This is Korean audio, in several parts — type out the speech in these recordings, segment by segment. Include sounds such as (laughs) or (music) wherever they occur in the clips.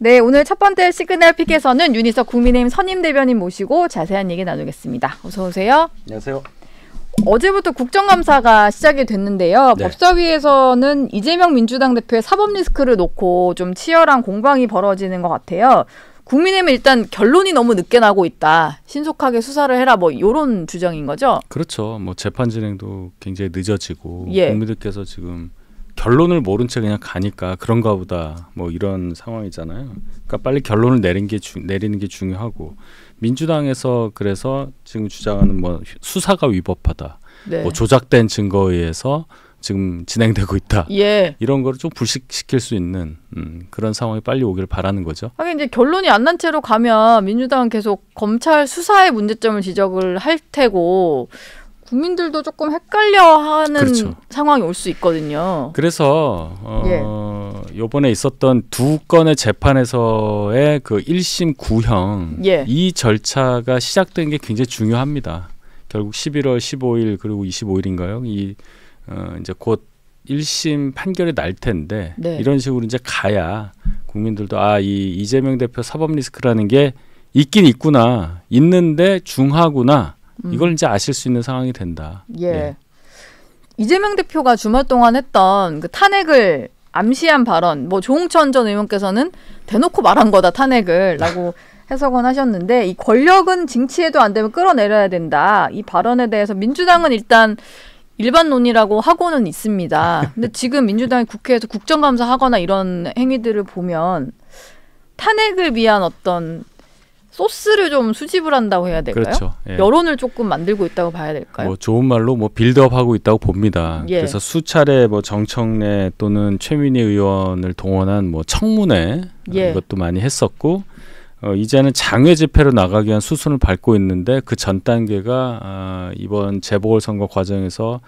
네, 오늘 첫 번째 시그널 픽에서는 유니석 국민의힘 선임 대변인 모시고 자세한 얘기 나누겠습니다. 어서 오세요. 안녕하세요. 어제부터 국정감사가 시작이 됐는데요. 네. 법사위에서는 이재명 민주당 대표의 사법 리스크를 놓고 좀 치열한 공방이 벌어지는 것 같아요. 국민의힘은 일단 결론이 너무 늦게 나고 있다. 신속하게 수사를 해라. 뭐 이런 주장인 거죠. 그렇죠. 뭐 재판 진행도 굉장히 늦어지고 예. 국민들께서 지금 결론을 모른 채 그냥 가니까 그런가 보다 뭐 이런 상황이잖아요. 그러니까 빨리 결론을 내린 게 주, 내리는 게 중요하고 민주당에서 그래서 지금 주장하는 뭐 수사가 위법하다. 네. 뭐 조작된 증거에 의해서 지금 진행되고 있다. 예. 이런 거를 좀 불식시킬 수 있는 음, 그런 상황이 빨리 오길 바라는 거죠. 하긴 이제 결론이 안 난 채로 가면 민주당은 계속 검찰 수사의 문제점을 지적을 할 테고 국민들도 조금 헷갈려하는 그렇죠. 상황이 올 수 있거든요. 그래서 어, 예. 이번에 있었던 두 건의 재판에서의 그일심 구형 예. 이 절차가 시작된 게 굉장히 중요합니다. 결국 11월 15일 그리고 25일인가요? 이 어, 이제 곧일심 판결이 날 텐데 네. 이런 식으로 이제 가야 국민들도 아 이 이재명 대표 사법 리스크라는 게 있긴 있구나 있는데 중하구나 음. 이걸 이제 아실 수 있는 상황이 된다. 예. 예. 이재명 대표가 주말 동안 했던 그 탄핵을 암시한 발언, 뭐 조홍천 전 의원께서는 대놓고 말한 거다 탄핵을라고 (laughs) 해석은 하셨는데 이 권력은 징치해도 안 되면 끌어내려야 된다. 이 발언에 대해서 민주당은 일단 일반 논의라고 하고는 있습니다. 근데 지금 민주당이 국회에서 국정감사하거나 이런 행위들을 보면 탄핵을 위한 어떤 소스를 좀 수집을 한다고 해야 될까요? 그렇죠. 예. 여론을 조금 만들고 있다고 봐야 될까요? 뭐 좋은 말로 뭐 빌드업하고 있다고 봅니다. 예. 그래서 수차례 뭐 정청래 또는 최민희 의원을 동원한 뭐 청문회 어, 예. 이것도 많이 했었고 어, 이제는 장외 집회로 나가기 위한 수순을 밟고 있는데 그 전 단계가 아, 이번 재보궐선거 과정에서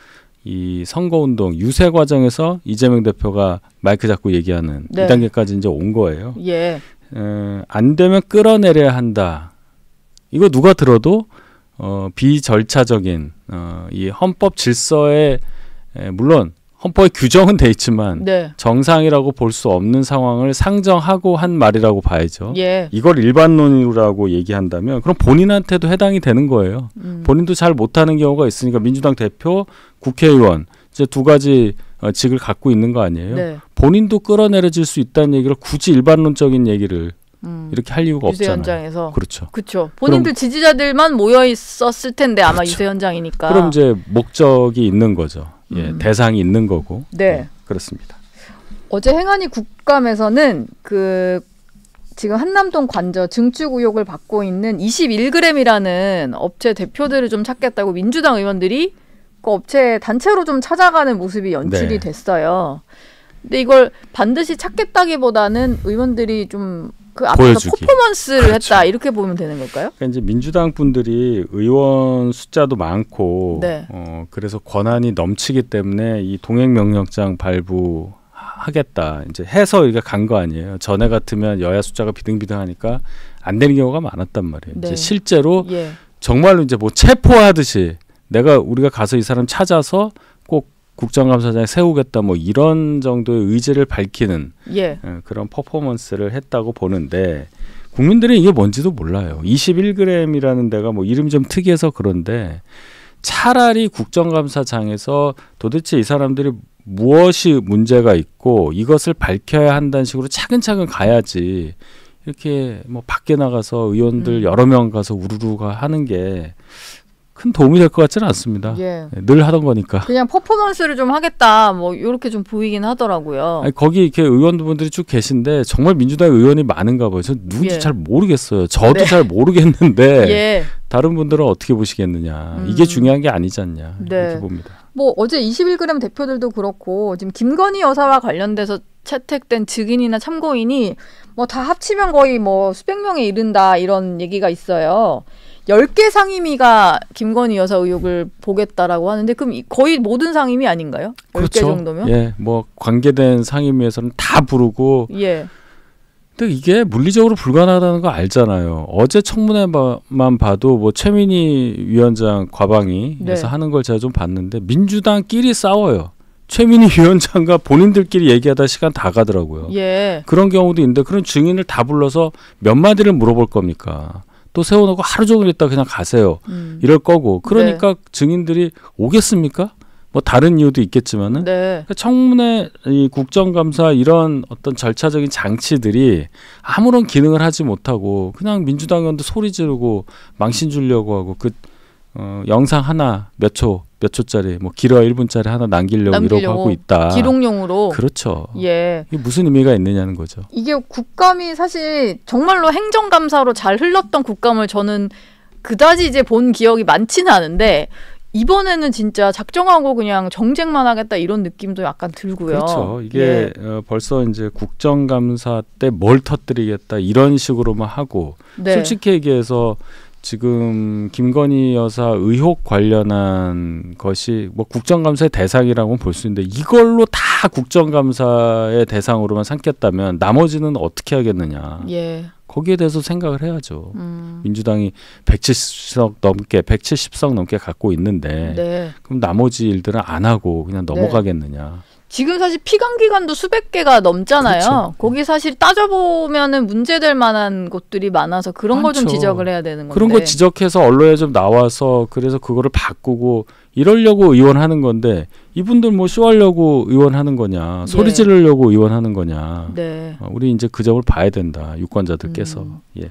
이 선거운동 유세 과정에서 이재명 대표가 마이크 잡고 얘기하는 네. 이 단계까지 이제 온 거예요. 예. 에, 안 되면 끌어내려야 한다. 이거 누가 들어도 어, 비절차적인 어, 이 헌법 질서에 에, 물론 헌법의 규정은 돼 있지만 네. 정상이라고 볼 수 없는 상황을 상정하고 한 말이라고 봐야죠. 예. 이걸 일반론이라고 얘기한다면 그럼 본인한테도 해당이 되는 거예요. 음. 본인도 잘 못하는 경우가 있으니까 민주당 대표, 국회의원 이제 두 가지 어, 직을 갖고 있는 거 아니에요. 네. 본인도 끌어내려질 수 있다는 얘기를 굳이 일반론적인 얘기를 음, 이렇게 할 이유가 없잖아요. 현장에서. 그렇죠. 그렇죠. 본인들 그럼, 지지자들만 모여 있었을 텐데 그렇죠. 유세 현장이니까. 그럼 이제 목적이 있는 거죠. 예, 음. 대상이 있는 거고. 네. 네. 그렇습니다. 어제 행안위 국감에서는 그 지금 한남동 관저 증축 의혹을 받고 있는 21g이라는 업체 대표들을 좀 찾겠다고 민주당 의원들이 그 업체 에 단체로 좀 찾아가는 모습이 연출이 네. 됐어요. 근데 이걸 반드시 찾겠다기보다는 의원들이 좀 그 앞에서 보여주기. 퍼포먼스를 그렇죠. 했다 이렇게 보면 되는 걸까요? 그러니까 이제 민주당 분들이 의원 숫자도 많고 네. 어, 그래서 권한이 넘치기 때문에 이 동행 명령장 발부 하겠다 이제 해서 이리가간거 아니에요. 전에 같으면 여야 숫자가 비등비등하니까 안 되는 경우가 많았단 말이에요. 네. 이제 실제로 예. 정말로 이제 뭐 체포하듯이 내가 우리가 가서 이 사람 찾아서 꼭 국정감사장에 세우겠다 뭐 이런 정도의 의지를 밝히는 예. 예 그런 퍼포먼스를 했다고 보는데 국민들이 이게 뭔지도 몰라요. 21g이라는 데가 뭐 이름이 좀 특이해서 그런데 차라리 국정감사장에서 도대체 이 사람들이 무엇이 문제가 있고 이것을 밝혀야 한다는 식으로 차근차근 가야지 이렇게 뭐 밖에 나가서 의원들 음. 여러 명 가서 우르르가 하는 게큰 도움이 될 것 같지는 않습니다. 예. 네, 늘 하던 거니까. 그냥 퍼포먼스를 좀 하겠다 뭐 이렇게 좀 보이긴 하더라고요. 아니, 거기 이렇게 의원분들이 쭉 계신데 정말 민주당 의원이 많은가 봐요. 저 누군지 예. 잘 모르겠어요. 저도 네. 잘 모르겠는데 (laughs) 예. 다른 분들은 어떻게 보시겠느냐. 음. 이게 중요한 게 아니지 않냐 네. 이렇게 봅니다. 뭐 어제 21g 대표들도 그렇고 지금 김건희 여사와 관련돼서 채택된 증인이나 참고인이 뭐 다 합치면 거의 뭐 수백 명에 이른다 이런 얘기가 있어요. 10개 상임위가 김건희 여사 의혹을 보겠다라고 하는데 그럼 거의 모든 상임위 아닌가요? 10개 그렇죠. 정도면? 예. 뭐 관계된 상임위에서는 다 부르고 예. 근데 이게 물리적으로 불가능하다는 거 알잖아요. 어제 청문회만 봐도 뭐 최민희 위원장 과방위에서 네. 하는 걸 제가 좀 봤는데 민주당끼리 싸워요. 최민희 (laughs) 위원장과 본인들끼리 얘기하다 시간 다 가더라고요. 예. 그런 경우도 있는데 그런 증인을 다 불러서 몇 마디를 물어볼 겁니까? 또 세워놓고 하루 종일 있다 그냥 가세요. 음. 이럴 거고 네. 그러니까 네. 증인들이 오겠습니까? 뭐 다른 이유도 있겠지만은 네. 그러니까 청문회 이 국정감사 이런 어떤 절차적인 장치들이 아무런 기능을 하지 못하고 그냥 민주당 의원도 소리 지르고 망신 주려고 하고 그 어, 영상 하나 몇초 몇 초짜리 뭐 길어야 1분짜리 하나 남기려고, 남기려고 이러고 하고 있다. 기록용으로. 그렇죠. 예. 이게 무슨 의미가 있느냐는 거죠. 이게 국감이 사실 정말로 행정감사로 잘 흘렀던 국감을 저는 그다지 이제 본 기억이 많지는 않은데 이번에는 진짜 작정하고 그냥 정쟁만 하겠다 이런 느낌도 약간 들고요. 그렇죠. 이게 예. 어, 벌써 이제 국정감사 때 뭘 터뜨리겠다 이런 식으로만 하고 네. 솔직히 얘기해서 지금 김건희 여사 의혹 관련한 것이 뭐 국정감사의 대상이라고 볼 수 있는데 이걸로 다 국정감사의 대상으로만 삼겠다면 나머지는 어떻게 하겠느냐. 예. 거기에 대해서 생각을 해야죠. 음. 민주당이 170석 넘게 170석 넘게 갖고 있는데 네. 그럼 나머지 일들은 안 하고 그냥 네. 넘어가겠느냐. 네. 지금 사실 피감 기관도 수백 개가 넘잖아요. 그렇죠. 거기 사실 따져보면은 문제될 만한 곳들이 많아서 그런 걸 좀 지적을 해야 되는 건데. 그런 거 지적해서 언론에 좀 나와서 그래서 그거를 바꾸고 이러려고 의원하는 건데 이분들 뭐 쇼하려고 의원하는 거냐 네. 소리 지르려고 의원하는 거냐 네. 어, 우리 이제 그 점을 봐야 된다 유권자들께서 음. 예.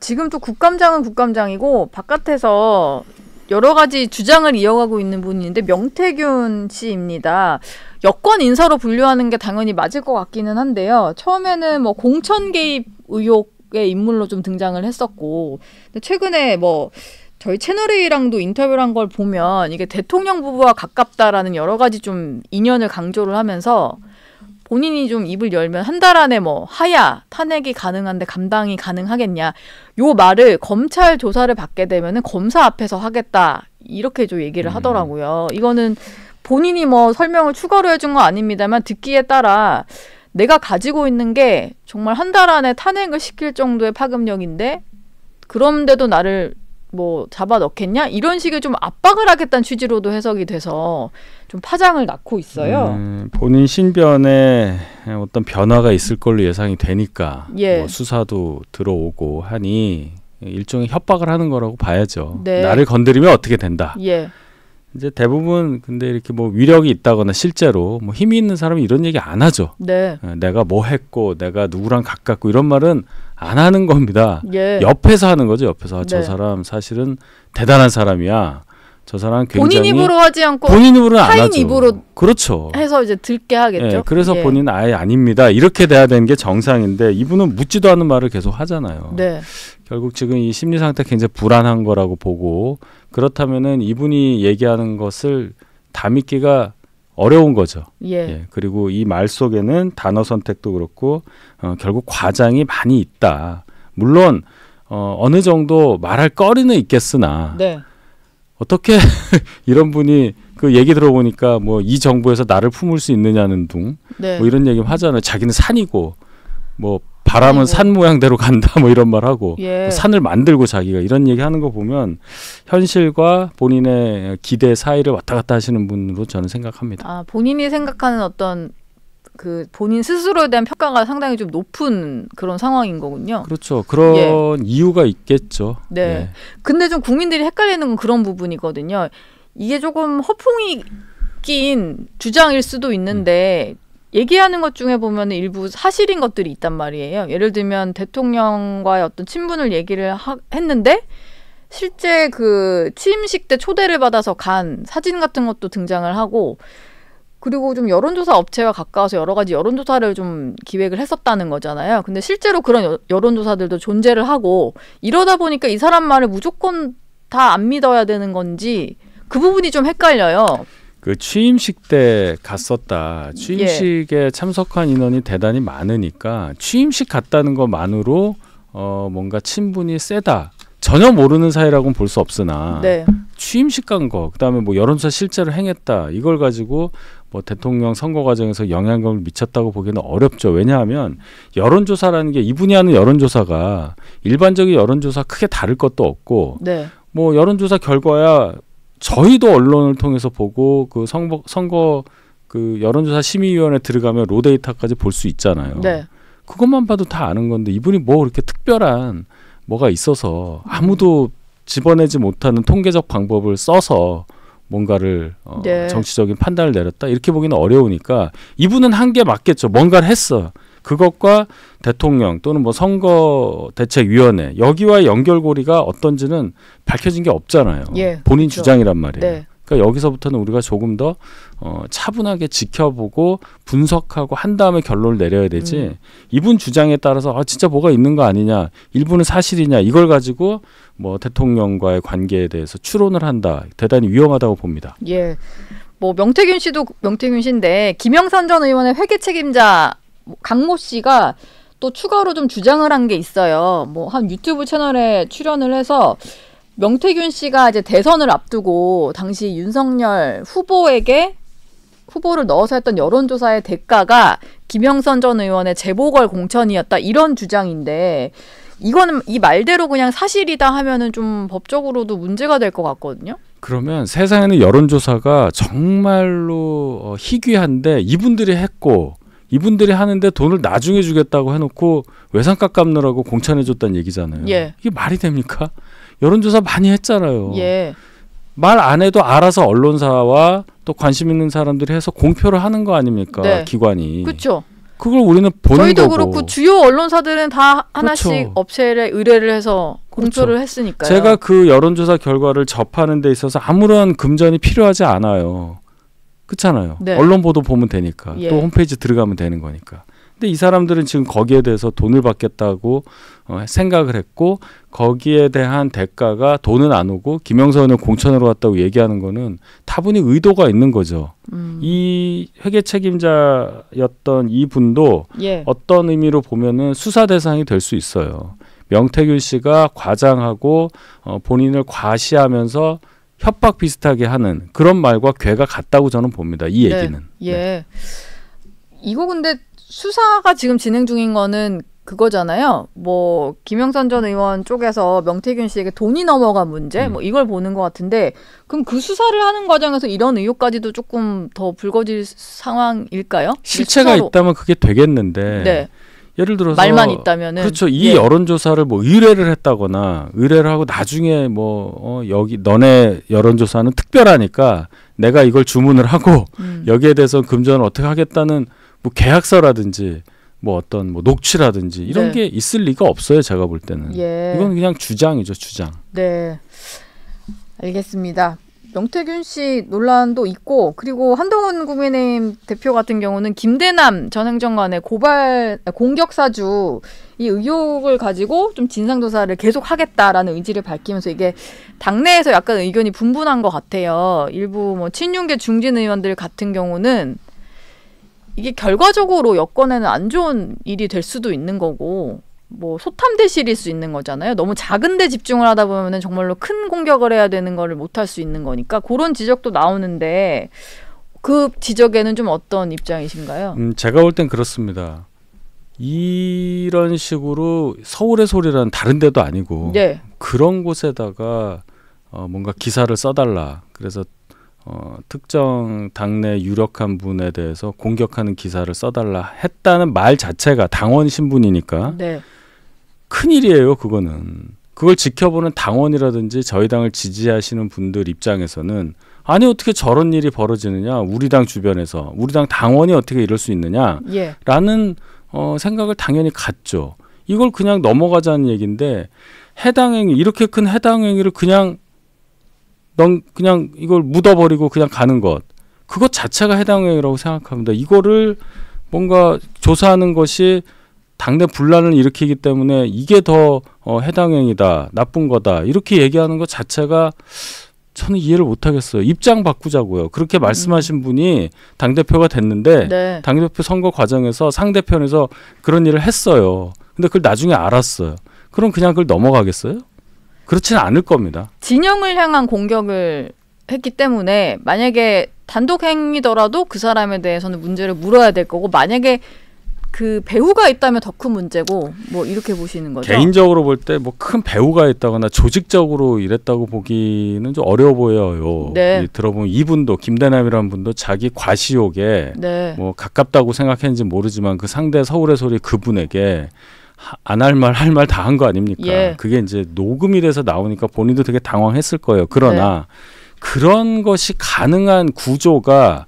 지금 또 국감장은 국감장이고 바깥에서 여러 가지 주장을 이어가고 있는 분인데 명태균 씨입니다. 여권 인사로 분류하는 게 당연히 맞을 것 같기는 한데요. 처음에는 뭐 공천 개입 의혹의 인물로 좀 등장을 했었고 근데 최근에 뭐 저희 채널A랑도 인터뷰를 한 걸 보면 이게 대통령 부부와 가깝다라는 여러 가지 좀 인연을 강조를 하면서 본인이 좀 입을 열면 한 달 안에 뭐 하야 탄핵이 가능한데 감당이 가능하겠냐 요 말을 검찰 조사를 받게 되면은 검사 앞에서 하겠다 이렇게 좀 얘기를 음. 하더라고요. 음. 이거는 본인이 뭐 설명을 추가로 해준 거 아닙니다만 듣기에 따라 내가 가지고 있는 게 정말 한 달 안에 탄핵을 시킬 정도의 파급력인데 그런데도 나를 뭐 잡아 넣겠냐 이런 식의 좀 압박을 하겠다는 취지로도 해석이 돼서 좀 파장을 낳고 있어요. 음, 본인 신변에 어떤 변화가 있을 걸로 예상이 되니까 뭐 예. 뭐 수사도 들어오고 하니 일종의 협박을 하는 거라고 봐야죠. 네. 나를 건드리면 어떻게 된다. 예. 이제 대부분 근데 이렇게 뭐 위력이 있다거나 실제로 뭐 힘이 있는 사람이 이런 얘기 안 하죠. 네. 어, 내가 뭐 했고 내가 누구랑 가깝고 이런 말은 안 하는 겁니다. 예. 옆에서 하는 거죠. 옆에서 아, 네. 저 사람 사실은 대단한 사람이야. 저 사람 굉장히 본인 입으로 하지 않고 본인 입으로는 안 하죠. 입으로 그렇죠. 해서 이제 듣게 하겠죠. 예, 그래서 예. 본인 아예 아닙니다. 이렇게 돼야 되는 게 정상인데 이분은 묻지도 않은 말을 계속 하잖아요. 네. 결국 지금 이 심리 상태 굉장히 불안한 거라고 보고 그렇다면은 이분이 얘기하는 것을 다 믿기가 어려운 거죠. 예. 예. 그리고 이 말 속에는 단어 선택도 그렇고 어, 결국 과장이 많이 있다. 물론 어, 어느 정도 말할 거리는 있겠으나 네. 어떻게 (laughs) 이런 분이 그 얘기 들어보니까 뭐 이 정부에서 나를 품을 수 있느냐는 둥뭐 네. 뭐 이런 얘기 하잖아요. 자기는 산이고 뭐 바람은 아이고. 산 모양대로 간다 뭐 이런 말 하고 예. 산을 만들고 자기가 이런 얘기 하는 거 보면 현실과 본인의 기대 사이를 왔다 갔다 하시는 분으로 저는 생각합니다. 아, 본인이 생각하는 어떤 그 본인 스스로에 대한 평가가 상당히 좀 높은 그런 상황인 거군요. 그렇죠. 그런 예. 이유가 있겠죠. 네. 예. 근데 좀 국민들이 헷갈리는 건 그런 부분이거든요. 이게 조금 허풍이 낀 주장일 수도 있는데 음. 얘기하는 것 중에 보면 일부 사실인 것들이 있단 말이에요. 예를 들면 대통령과의 어떤 친분을 얘기를 하, 했는데 실제 그 취임식 때 초대를 받아서 간 사진 같은 것도 등장을 하고 그리고 좀 여론조사 업체와 가까워서 여러 가지 여론조사를 좀 기획을 했었다는 거잖아요. 근데 실제로 그런 여, 여론조사들도 존재를 하고 이러다 보니까 이 사람 말을 무조건 다 안 믿어야 되는 건지 그 부분이 좀 헷갈려요. 그 취임식 때 갔었다. 취임식에 예. 참석한 인원이 대단히 많으니까 취임식 갔다는 것만으로 어 뭔가 친분이 세다. 전혀 모르는 사이라고는 볼 수 없으나 네. 취임식 간 거, 그다음에 뭐 여론조사 실제로 행했다. 이걸 가지고 뭐 대통령 선거 과정에서 영향력을 미쳤다고 보기는 어렵죠. 왜냐하면 여론조사라는 게 이분이 하는 여론조사가 일반적인 여론조사 크게 다를 것도 없고 네. 뭐 여론조사 결과야 저희도 언론을 통해서 보고 그 선거, 선거 그 여론조사 심의위원회 들어가면 로데이터까지 볼 수 있잖아요. 네. 그것만 봐도 다 아는 건데 이분이 뭐 그렇게 특별한 뭐가 있어서 아무도 집어내지 못하는 통계적 방법을 써서 뭔가를 어, 네. 정치적인 판단을 내렸다 이렇게 보기는 어려우니까 이분은 한 게 맞겠죠. 뭔가를 했어. 그것과 대통령 또는 뭐 선거 대책위원회 여기와의 연결고리가 어떤지는 밝혀진 게 없잖아요. 예, 본인 그렇죠. 주장이란 말이에요. 네. 그러니까 여기서부터는 우리가 조금 더 어, 차분하게 지켜보고 분석하고 한 다음에 결론을 내려야 되지 음. 이분 주장에 따라서 아 진짜 뭐가 있는 거 아니냐 일부는 사실이냐 이걸 가지고 뭐 대통령과의 관계에 대해서 추론을 한다 대단히 위험하다고 봅니다. 예. 뭐 명태균 씨도 명태균 씨인데 김영선 전 의원의 회계 책임자 강모 씨가 또 추가로 좀 주장을 한 게 있어요. 뭐 한 유튜브 채널에 출연을 해서 명태균 씨가 이제 대선을 앞두고 당시 윤석열 후보에게 후보를 넣어서 했던 여론조사의 대가가 김영선 전 의원의 재보궐 공천이었다 이런 주장인데 이거는 이 말대로 그냥 사실이다 하면은 좀 법적으로도 문제가 될 것 같거든요. 그러면 세상에는 여론조사가 정말로 어, 희귀한데 이분들이 했고 이분들이 하는데 돈을 나중에 주겠다고 해놓고 외상값 갚느라고 공천해줬다는 얘기잖아요. 예. 이게 말이 됩니까? 여론조사 많이 했잖아요. 예. 말 안 해도 알아서 언론사와 또 관심 있는 사람들이 해서 공표를 하는 거 아닙니까? 네. 기관이. 그렇죠. 그걸 우리는 보는 저희도 거고. 그렇고 주요 언론사들은 다 하나씩 그렇죠. 업체에 의뢰를 해서 그렇죠. 공표를 그렇죠. 했으니까요. 제가 그 여론조사 결과를 접하는 데 있어서 아무런 금전이 필요하지 않아요. 그렇잖아요. 네. 언론 보도 보면 되니까 예. 또 홈페이지 들어가면 되는 거니까. 근데 이 사람들은 지금 거기에 대해서 돈을 받겠다고 어, 생각을 했고 거기에 대한 대가가 돈은 안 오고 김영선은 공천으로 왔다고 얘기하는 거는 다분히 의도가 있는 거죠. 음. 이 회계 책임자였던 이 분도 예. 어떤 의미로 보면은 수사 대상이 될 수 있어요. 명태균 씨가 과장하고 어, 본인을 과시하면서 협박 비슷하게 하는 그런 말과 괴가 같다고 저는 봅니다. 이 네, 얘기는. 예. 네. 이거 근데 수사가 지금 진행 중인 거는 그거잖아요. 뭐 김영선 전 의원 쪽에서 명태균 씨에게 돈이 넘어간 문제, 음. 뭐 이걸 보는 것 같은데, 그럼 그 수사를 하는 과정에서 이런 의혹까지도 조금 더 불거질 상황일까요? 실체가 있다면 그게 되겠는데, 네. 예를 들어서 말만 있다면 그렇죠. 이 예. 여론조사를 뭐 의뢰를 했다거나 의뢰를 하고 나중에 뭐 어, 여기 너네 여론조사는 특별하니까 내가 이걸 주문을 하고 음. 여기에 대해서 금전을 어떻게 하겠다는 뭐 계약서라든지 뭐 어떤 뭐 녹취라든지 이런 네. 게 있을 리가 없어요. 제가 볼 때는 예. 이건 그냥 주장이죠, 주장. 네, 알겠습니다. 명태균 씨 논란도 있고 그리고 한동훈 국민의힘 대표 같은 경우는 김대남 전 행정관의 고발 아, 공격 사주 이 의혹을 가지고 좀 진상 조사를 계속 하겠다라는 의지를 밝히면서 이게 당내에서 약간 의견이 분분한 것 같아요. 일부 뭐 친윤계 중진 의원들 같은 경우는 이게 결과적으로 여권에는 안 좋은 일이 될 수도 있는 거고 뭐 소탐대실일 수 있는 거잖아요. 너무 작은데 집중을 하다 보면은 정말로 큰 공격을 해야 되는 거를 못 할 수 있는 거니까 그런 지적도 나오는데 그 지적에는 좀 어떤 입장이신가요? 음, 제가 볼 땐 그렇습니다. 이런 식으로 서울의 소리라 다른 데도 아니고 네. 그런 곳에다가 어, 뭔가 기사를 써달라. 그래서 어, 특정 당내 유력한 분에 대해서 공격하는 기사를 써달라 했다는 말 자체가 당원 신분이니까 네. 큰일이에요, 그거는. 그걸 지켜보는 당원이라든지 저희 당을 지지하시는 분들 입장에서는 아니 어떻게 저런 일이 벌어지느냐 우리 당 주변에서 우리 당 당원이 어떻게 이럴 수 있느냐라는 예. 어, 생각을 당연히 갖죠. 이걸 그냥 넘어가자는 얘기인데 해당 행위 이렇게 큰 해당 행위를 그냥 넌 그냥 이걸 묻어버리고 그냥 가는 것 그것 자체가 해당 행위라고 생각합니다. 이거를 뭔가 조사하는 것이 당내 분란을 일으키기 때문에 이게 더 어, 해당 행위다 나쁜 거다 이렇게 얘기하는 것 자체가 저는 이해를 못 하겠어요. 입장 바꾸자고요. 그렇게 음. 말씀하신 분이 당 대표가 됐는데 네. 당 대표 선거 과정에서 상대편에서 그런 일을 했어요. 근데 그걸 나중에 알았어요. 그럼 그냥 그걸 넘어가겠어요? 그렇지는 않을 겁니다. 진영을 향한 공격을 했기 때문에 만약에 단독 행위더라도 그 사람에 대해서는 문제를 물어야 될 거고 만약에 그 배우가 있다면 더 큰 문제고 뭐 이렇게 보시는 거죠. 개인적으로 볼 때 뭐 큰 배우가 있다거나 조직적으로 이랬다고 보기는 좀 어려워 보여요. 네. 들어보면 이분도 김대남이라는 분도 자기 과시욕에 네. 뭐 가깝다고 생각했는지 모르지만 그 상대 서울의 소리 그분에게 안 할 말 할 말 다 한 거 아닙니까? 예. 그게 이제 녹음이 돼서 나오니까 본인도 되게 당황했을 거예요. 그러나 네. 그런 것이 가능한 구조가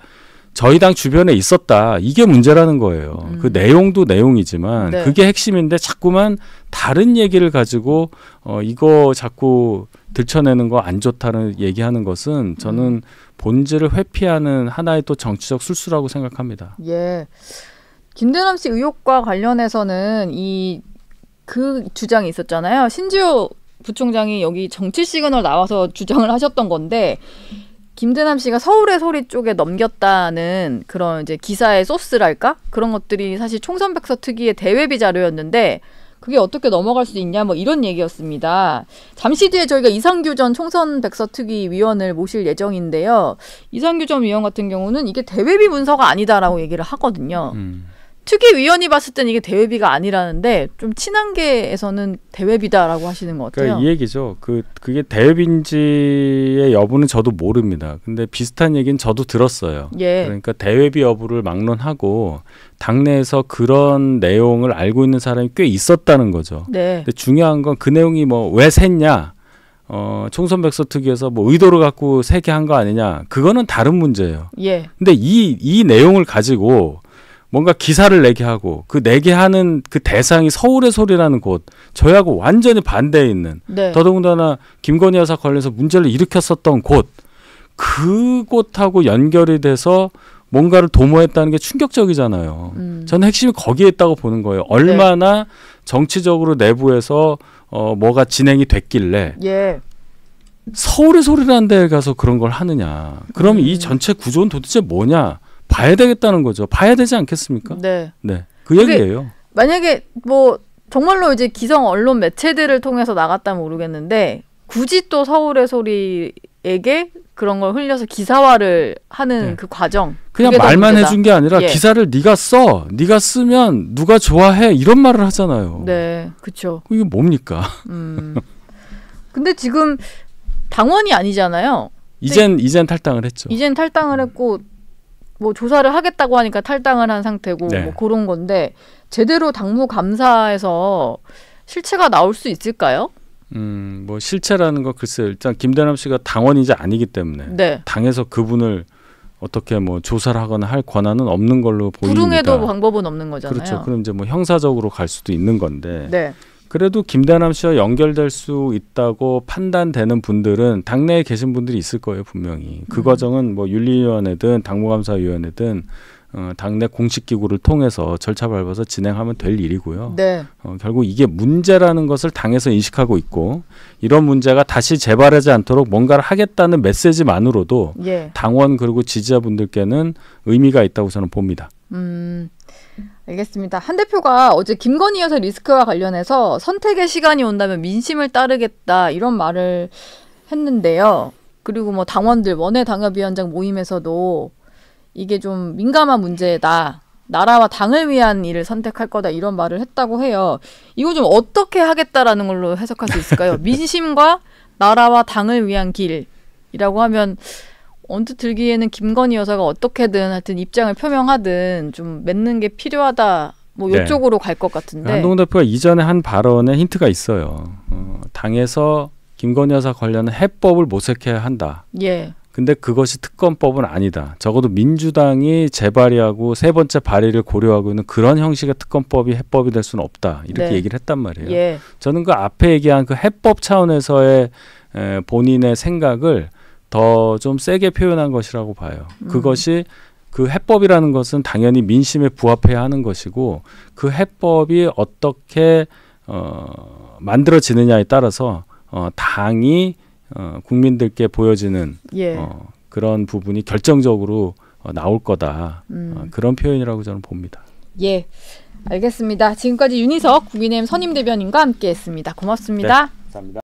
저희 당 주변에 있었다. 이게 문제라는 거예요. 음. 그 내용도 내용이지만 네. 그게 핵심인데 자꾸만 다른 얘기를 가지고 어 이거 자꾸 들춰내는 거 안 좋다는 얘기하는 것은 저는 음. 본질을 회피하는 하나의 또 정치적 술수라고 생각합니다. 예. 김대남 씨 의혹과 관련해서는 이 그 주장이 있었잖아요. 신지호 부총장이 여기 정치 시그널 나와서 주장을 하셨던 건데 김대남 씨가 서울의 소리 쪽에 넘겼다는 그런 이제 기사의 소스랄까 그런 것들이 사실 총선백서 특위의 대외비 자료였는데 그게 어떻게 넘어갈 수 있냐 뭐 이런 얘기였습니다. 잠시 뒤에 저희가 이상규 전 총선 백서 특위 위원을 모실 예정인데요. 이상규 전 위원 같은 경우는 이게 대외비 문서가 아니다라고 얘기를 하거든요. 음. 특위위원이 봤을 땐 이게 대외비가 아니라는데 좀 친한계에서는 대외비다라고 하시는 것 그러니까 같아요. 그러니까 이 얘기죠. 그 그게 대외비인지의 여부는 저도 모릅니다. 근데 비슷한 얘기는 저도 들었어요. 예. 그러니까 대외비 여부를 막론하고 당내에서 그런 내용을 알고 있는 사람이 꽤 있었다는 거죠. 네. 근데 중요한 건 그 내용이 뭐 왜 샜냐? 어, 총선 백서 특위에서 뭐 의도를 갖고 세게 한 거 아니냐? 그거는 다른 문제예요. 예. 근데 이 이 내용을 가지고 뭔가 기사를 내게 하고 그 내게 하는 그 대상이 서울의 소리라는 곳 저희하고 완전히 반대에 있는 네. 더더군다나 김건희 여사 관련해서 문제를 일으켰었던 곳 그곳하고 연결이 돼서 뭔가를 도모했다는 게 충격적이잖아요. 음. 저는 핵심이 거기에 있다고 보는 거예요. 얼마나 네. 정치적으로 내부에서 어 뭐가 진행이 됐길래 예. 서울의 소리라는 데 가서 그런 걸 하느냐. 그럼 음. 이 전체 구조는 도대체 뭐냐? 봐야 되겠다는 거죠. 봐야 되지 않겠습니까? 네. 네. 그 얘기예요. 만약에 뭐 정말로 이제 기성 언론 매체들을 통해서 나갔다면 모르겠는데 굳이 또 서울의 소리에게 그런 걸 흘려서 기사화를 하는 네. 그 과정 그냥 말만 해준 게 아니라 예. 기사를 네가 써 네가 쓰면 누가 좋아해 이런 말을 하잖아요 네 그렇죠 이게 뭡니까 음. 근데 지금 당원이 아니잖아요 이젠 이젠 탈당을 했죠 이젠 탈당을 음. 했고 뭐 조사를 하겠다고 하니까 탈당을 한 상태고 네. 뭐 그런 건데 제대로 당무 감사에서 실체가 나올 수 있을까요? 음, 뭐 실체라는 거글쎄 일단 김대남 씨가 당원이지 아니기 때문에 네. 당에서 그분을 어떻게 뭐 조사를 하거나 할 권한은 없는 걸로 보입니다. 불응에도 방법은 없는 거잖아요. 그렇죠. 그럼 이제 뭐 형사적으로 갈 수도 있는 건데. 네. 그래도 김대남 씨와 연결될 수 있다고 판단되는 분들은 당내에 계신 분들이 있을 거예요 분명히 그 음. 과정은 뭐 윤리위원회든 당무감사위원회든 어, 당내 공식 기구를 통해서 절차 밟아서 진행하면 될 일이고요. 네. 어, 결국 이게 문제라는 것을 당에서 인식하고 있고 이런 문제가 다시 재발하지 않도록 뭔가를 하겠다는 메시지만으로도 예. 당원 그리고 지지자분들께는 의미가 있다고 저는 봅니다. 음. 알겠습니다. 한 대표가 어제 김건희 여사 리스크와 관련해서 선택의 시간이 온다면 민심을 따르겠다 이런 말을 했는데요. 그리고 뭐 당원들 원외 당협위원장 모임에서도 이게 좀 민감한 문제다. 나라와 당을 위한 일을 선택할 거다 이런 말을 했다고 해요. 이거 좀 어떻게 하겠다라는 걸로 해석할 수 있을까요? (laughs) 민심과 나라와 당을 위한 길이라고 하면 언뜻 들기에는 김건희 여사가 어떻게든 하여튼 입장을 표명하든 좀 맺는 게 필요하다 뭐 네. 이쪽으로 갈 것 같은데 한동훈 대표가 이전에 한 발언에 힌트가 있어요. 어, 당에서 김건희 여사 관련 해법을 모색해야 한다. 예. 근데 그것이 특검법은 아니다. 적어도 민주당이 재발의하고 세 번째 발의를 고려하고 있는 그런 형식의 특검법이 해법이 될 수는 없다. 이렇게 네. 얘기를 했단 말이에요. 예. 저는 그 앞에 얘기한 그 해법 차원에서의 에, 본인의 생각을 더좀 세게 표현한 것이라고 봐요. 음. 그것이 그 해법이라는 것은 당연히 민심에 부합해야 하는 것이고 그 해법이 어떻게 어, 만들어지느냐에 따라서 어, 당이 어, 국민들께 보여지는 예. 어, 그런 부분이 결정적으로 어, 나올 거다 어, 음. 어, 그런 표현이라고 저는 봅니다. 예, 알겠습니다. 지금까지 윤희석 국민의힘 선임 대변인과 함께했습니다. 고맙습니다. 네, 감사합니다.